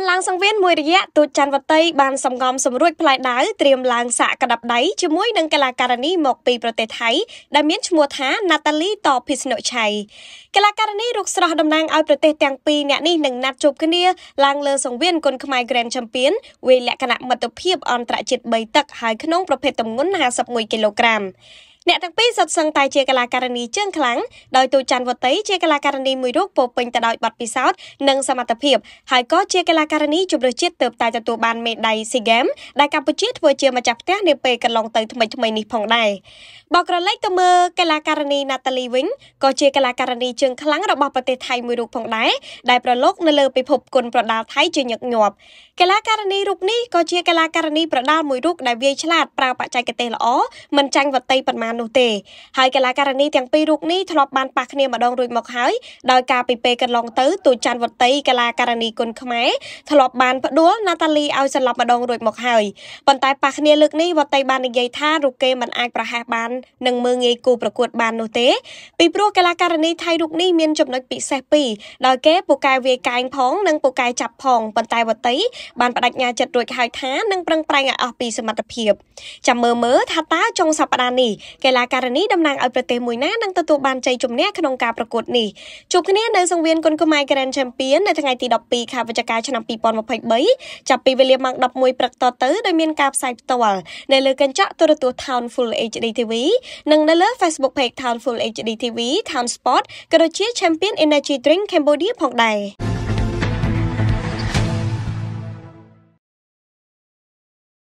កាន់ឡើងសង្វៀនមួយរយៈទូចច័ន្ទវតី បានសំងំសម្រួចផ្លែដាវត្រៀមឡើងសាកកដាប់ដៃជាមួយនឹងកីឡាករនីមកពីប្រទេសថៃដែលមានឈ្មោះថា Natalie តភិស្នុឆៃកីឡាករនីរុកស្រស់តំណាងឲ្យប្រទេសទាំងពីរអ្នកនេះនឹងណាត់ជួបគ្នាឡើងលើសង្វៀនគុនខ្មែរ Grand Champion វេលក្ខណៈមិត្តភាពអន្តរជាតិ3ទឹកហើយក្នុងប្រភេទទម្ងន់51គីឡូក្រាមអ្នកទាំងពីរសុទ្ធសឹងតែជាកលាការនីជើងខ្លាំងដោយទូច័ន្ទវតីជាកលាការនីមួយរូបពោពេញទៅដោយបទពិសោធន៍និងសមត្ថភាពហើយក៏ជាកលាការនីជម្រើសជាតិទើបតែទទួលបានមេដាយ SEA Games ដែលកម្ពុជាធ្វើជាម្ចាស់ផ្ទះនាពេលកន្លងទៅថ្មីថ្មីនេះផងដែរបើក្រឡេកទៅមើលកលាការនី Natalie វិញក៏ជាកលាការនីជើងខ្លាំងរបស់ប្រទេសថៃមួយរូបផងដែរដែលប្រឡូកនៅលើពិភពគុនប្រដាល់ថៃជាញឹកញាប់កលាការនីរូបនេះក៏ជាកលាការនីប្រដាល់មួយរូបដែលវាយឆ្លាតប្រើបច្ចេកទេសល្អមិនចាញ់វតីប៉ុន្មានបាននោះទេហើយកីឡាករនីទាំងពីររូបនេះធ្លាប់បានប៉ះគ្នាម្ដងរួចមកហើយដោយការពីពេលកន្លងទៅទូច័ន្ទវតីកីឡាករនីគុណខ្មែរធ្លាប់បានផ្ដួលណាតាលីឲ្យសន្លប់ម្ដង រួចមកហើយប៉ុន្តែប៉ះគ្នាលើកនេះវតីបាននិយាយថារូបគេមិនអាចប្រហែសបាននឹងមើងងាយគូប្រកួត បាននោះទេពីព្រោះកីឡាករនីថៃរូបនេះមានចំណុចពិសេសពីរដោយគេពូកែវាយកាយផងនិងពូកែចាប់ផងប៉ុន្តែវតីបានបដិញ្ញាចិត្តរួចហើយថានឹងប្រឹងប្រែងឲ្យអស់ពីសមត្ថភាពចាំមើលមើលថាតើចុងសប្តាហ៍នេះកីឡាករនីតំណាងឲ្យប្រទេសមួយណានឹងទទួលបានជ័យជំនះក្នុងការប្រកួតនេះជួបគ្នានៅសង្វៀនគុនគម៉ៃ Grand Champion នៅថ្ងៃទី12ខែវិច្ឆិកាឆ្នាំ2023ចាប់ពីវេលាម៉ោង11ព្រឹកតទៅដោយមានការផ្សាយផ្ទាល់នៅលើកញ្ចក់ទូរទស្សន៍ Town Full HD TV និងនៅលើ Facebook Page Town Full HD TV Town Sport ក៏ដូចជា Champion Energy Drink Cambodia ផងដែរ